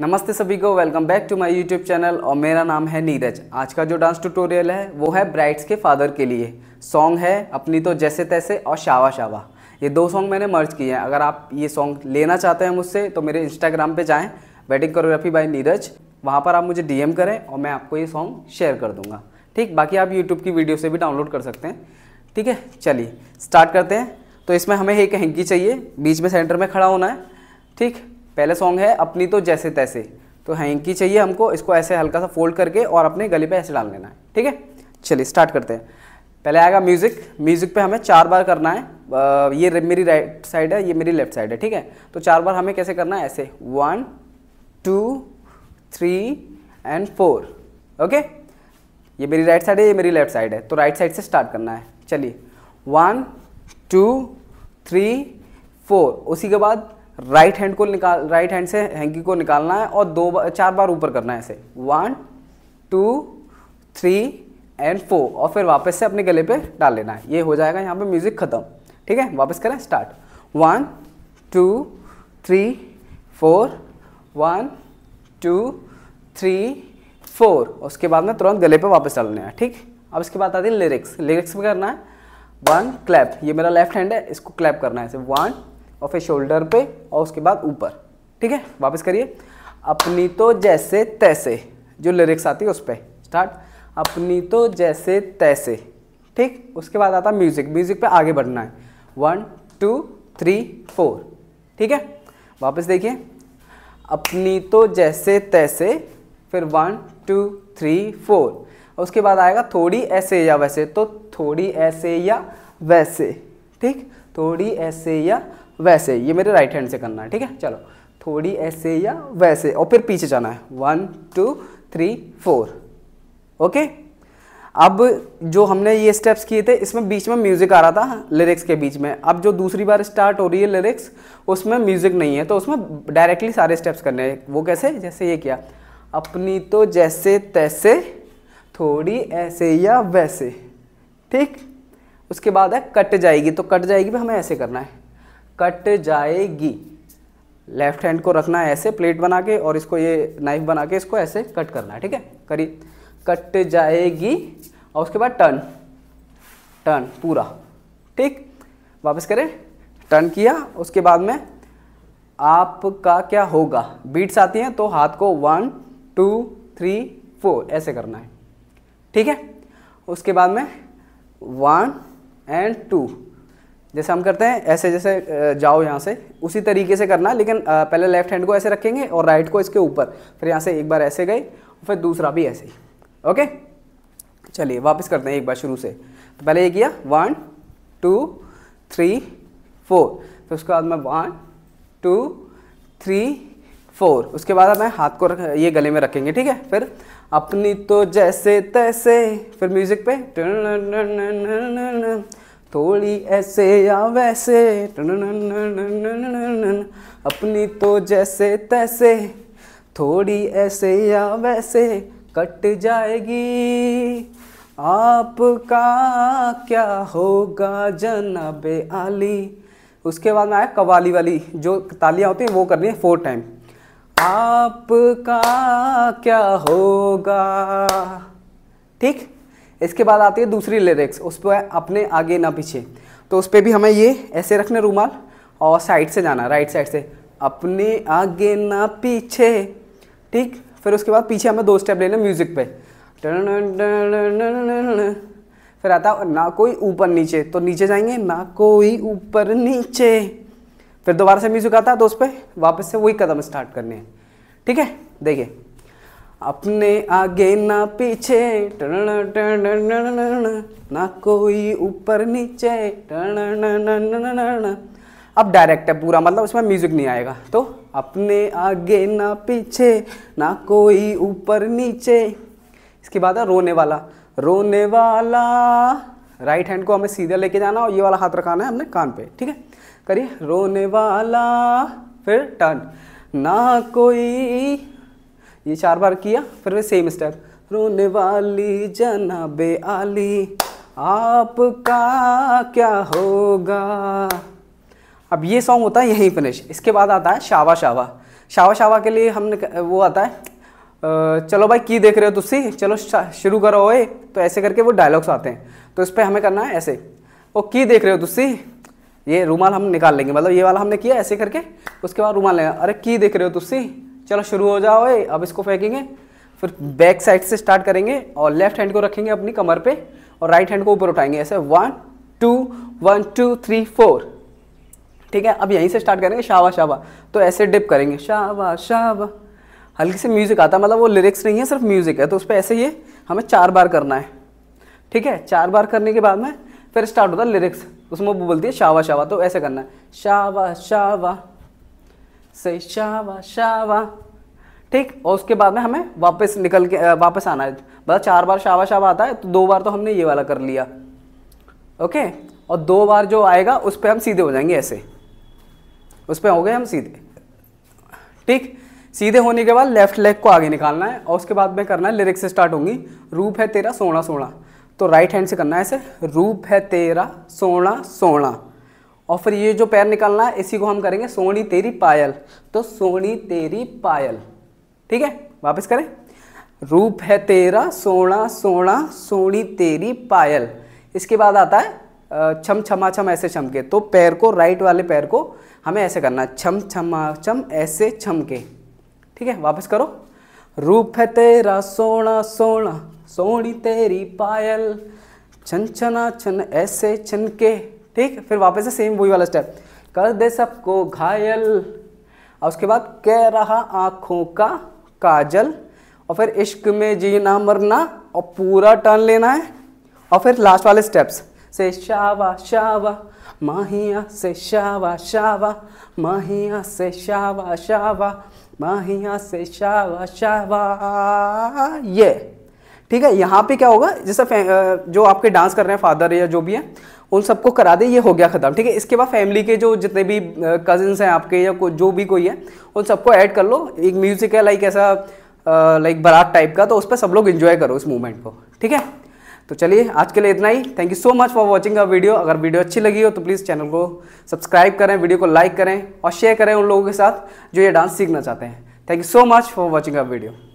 नमस्ते सभी को welcome back to my YouTube channel और मेरा नाम है नीरज आज का जो डांस ट्यूटोरियल है वो है ब्राइट्स के फादर के लिए सॉन्ग है अपनी तो जैसे तैसे और शावा शावा ये दो सॉन्ग मैंने मर्ज किए हैं अगर आप ये सॉन्ग लेना चाहते हैं मुझसे तो मेरे इंस्टाग्राम पर जाएँ वेडिंग कोरियोग्राफी बाई नीरज वहाँ पर आप मुझे डी करें और मैं आपको ये सॉन्ग शेयर कर दूँगा ठीक बाकी आप यूट्यूब की वीडियो से भी डाउनलोड कर सकते हैं ठीक है चलिए स्टार्ट करते हैं तो इसमें हमें एक हैंकी चाहिए बीच में सेंटर में खड़ा होना है ठीक पहला सॉन्ग है अपनी तो जैसे तैसे तो हैंकी चाहिए हमको इसको ऐसे हल्का सा फोल्ड करके और अपने गले पे ऐसे डाल लेना है ठीक है चलिए स्टार्ट करते हैं पहले आएगा म्यूज़िक म्यूज़िक पे हमें चार बार करना है ये मेरी राइट साइड है ये मेरी लेफ्ट साइड है ठीक है तो चार बार हमें कैसे करना है ऐसे one two three and four okay ये मेरी राइट साइड है ये मेरी लेफ्ट साइड है तो राइट साइड से स्टार्ट करना है चलिए वन टू थ्री फोर उसी के बाद राइट हैंड को निकाल राइट हैंड से हैंकी को निकालना है और दो बार चार बार ऊपर करना है ऐसे one two three and four और फिर वापस से अपने गले पे डाल लेना है ये हो जाएगा यहाँ पे म्यूज़िक ख़त्म ठीक है वापस करें start one two three four one two three four उसके बाद में तुरंत गले पे वापस डालना है ठीक अब इसके बाद आती है लिरिक्स लिरिक्स में करना है वन क्लैप ये मेरा लेफ्ट हैंड है इसको क्लैप करना है वन और फिर शोल्डर पे और उसके बाद ऊपर ठीक है वापस करिए अपनी तो जैसे तैसे जो लिरिक्स आती है उस पर स्टार्ट अपनी तो जैसे तैसे ठीक उसके बाद आता म्यूज़िक म्यूज़िक पे आगे बढ़ना है वन टू थ्री फोर ठीक है वापस देखिए अपनी तो जैसे तैसे फिर वन टू थ्री फोर उसके बाद आएगा थोड़ी ऐसे या वैसे तो थोड़ी ऐसे या वैसे ठीक थोड़ी ऐसे या वैसे ये मेरे राइट हैंड से करना है ठीक है चलो थोड़ी ऐसे या वैसे और फिर पीछे जाना है one two three four okay अब जो हमने ये स्टेप्स किए थे इसमें बीच में म्यूज़िक आ रहा था लिरिक्स के बीच में अब जो दूसरी बार स्टार्ट हो रही है लिरिक्स उसमें म्यूज़िक नहीं है तो उसमें डायरेक्टली सारे स्टेप्स करने हैं वो कैसे जैसे ये किया अपनी तो जैसे तैसे थोड़ी ऐसे या वैसे ठीक उसके बाद है कट जाएगी तो कट जाएगी भी हमें ऐसे करना है कट जाएगी लेफ्ट हैंड को रखना है ऐसे प्लेट बना के और इसको ये नाइफ बना के इसको ऐसे कट करना है ठीक है करी कट जाएगी और उसके बाद टर्न टर्न पूरा ठीक वापस करें टर्न किया उसके बाद में आपका क्या होगा बीट्स आती हैं तो हाथ को वन टू थ्री फोर ऐसे करना है ठीक है उसके बाद में वन एंड टू जैसे हम करते हैं ऐसे जैसे जाओ यहाँ से उसी तरीके से करना लेकिन पहले लेफ्ट हैंड को ऐसे रखेंगे और राइट को इसके ऊपर फिर यहाँ से एक बार ऐसे गए फिर दूसरा भी ऐसे ओके चलिए वापस करते हैं एक बार शुरू से तो पहले ये किया वन टू थ्री फोर फिर उसके बाद में वन टू थ्री फोर उसके बाद हमें हाथ को रख ये गले में रखेंगे ठीक है फिर अपनी तो जैसे तैसे फिर म्यूज़िक पे थोड़ी ऐसे या वैसे अपनी तो जैसे तैसे थोड़ी ऐसे या वैसे कट जाएगी आपका क्या होगा जनाब आली उसके बाद में आया कवाली वाली जो तालियां होती हैं वो करनी है फोर टाइम आपका क्या होगा ठीक इसके बाद आती है दूसरी लिरिक्स उस पर अपने आगे ना पीछे तो उस पर भी हमें ये ऐसे रखना रूमाल और साइड से जाना राइट साइड से अपने आगे ना पीछे ठीक फिर उसके बाद पीछे हमें दो स्टेप लेना म्यूज़िक पे फिर आता ना कोई ऊपर नीचे तो नीचे जाएंगे ना कोई ऊपर नीचे फिर दोबारा से म्यूज़िक आता है तो उस पर वापस से वही कदम स्टार्ट करने हैं ठीक है देखिए अपने आगे ना पीछे टन टन ना कोई ऊपर नीचे टन टन अब डायरेक्ट है पूरा मतलब उसमें म्यूजिक नहीं आएगा तो अपने आगे ना पीछे ना कोई ऊपर नीचे इसके बाद है रोने वाला रोने वाला राइट हैंड को हमें सीधा लेके जाना और ये वाला हाथ रखाना है हमने कान पे ठीक है करिए रोने वाला फिर टर्न ना कोई ये चार बार किया फिर वे सेम स्टेप रोने वाली जनाबे आली आपका क्या होगा अब ये सॉन्ग होता है यहीं फिनिश इसके बाद आता है शावा शावा शावा शावा के लिए हमने वो आता है चलो भाई की देख रहे हो तुसी चलो शुरू करो ओए तो ऐसे करके वो डायलॉग्स आते हैं तो इस पर हमें करना है ऐसे ओ की देख रहे हो तुसी ये रूमाल हम निकाल लेंगे मतलब ये वाला हमने किया ऐसे करके उसके बाद रूमाल लेंगे अरे की देख रहे हो तुसी चलो शुरू हो जाओ ए अब इसको फेंकेंगे फिर बैक साइड से स्टार्ट करेंगे और लेफ्ट हैंड को रखेंगे अपनी कमर पे और राइट हैंड को ऊपर उठाएंगे ऐसे one two one two three four ठीक है अब यहीं से स्टार्ट करेंगे शाबा शाबा तो ऐसे डिप करेंगे शाबा शाबा हल्की से म्यूज़िक आता है मतलब वो लिरिक्स नहीं है सिर्फ म्यूज़िक है तो उस पर ऐसे ये हमें चार बार करना है ठीक है चार बार करने के बाद में फिर स्टार्ट होता है लिरिक्स उसमें वो बोलती है शावा शावा तो ऐसे करना है शावा शावा से शावा शावा ठीक और उसके बाद में हमें वापस निकल के वापस आना है बता मतलब चार बार शावा शावा आता है तो दो बार तो हमने ये वाला कर लिया ओके और दो बार जो आएगा उस पर हम सीधे हो जाएंगे ऐसे उस पर हो गए हम सीधे ठीक सीधे होने के बाद लेफ्ट लेग को आगे निकालना है और उसके बाद में करना है लिरिक्स से स्टार्ट होंगी रूप है तेरा सोना सोना तो राइट हैंड से करना है ऐसे रूप है तेरा सोना सोना और फिर ये जो पैर निकालना है इसी को हम करेंगे सोनी तेरी पायल तो सोनी तेरी पायल ठीक है वापस करें रूप है तेरा सोना सोना सोनी तेरी पायल इसके बाद आता है छम छमा छम ऐसे छमके तो पैर को राइट वाले पैर को हमें ऐसे करना छम छमा छम ऐसे छमके ठीक है वापस करो रूप है तेरा सोना सोना सोनी तेरी पायल छन छना छन ऐसे छनके ठीक फिर वापस से सेम वही वाला स्टेप कर दे सबको घायल और उसके बाद कह रहा आंखों का काजल और फिर इश्क में जीना मरना और पूरा टर्न लेना है और फिर लास्ट वाले स्टेप्स से शावा शावा माहिया से शावा शावा माहिया से शावा शावा माहिया से शावा शावा ये ठीक है यहाँ पे क्या होगा जैसे जो आपके डांस कर रहे हैं फादर या जो भी है उन सबको करा दे ये हो गया ख़त्म ठीक है इसके बाद फैमिली के जो जितने भी कजिन्स हैं आपके या जो भी कोई है उन सबको ऐड कर लो एक म्यूज़िक है लाइक ऐसा लाइक बरात टाइप का तो उस पर सब लोग इन्जॉय करो उस मूवमेंट को ठीक है तो चलिए आज के लिए इतना ही thank you so much for watching a video अगर वीडियो अच्छी लगी हो तो प्लीज़ चैनल को सब्सक्राइब करें वीडियो को लाइक करें और शेयर करें उन लोगों के साथ जो ये डांस सीखना चाहते हैं thank you so much for watching a video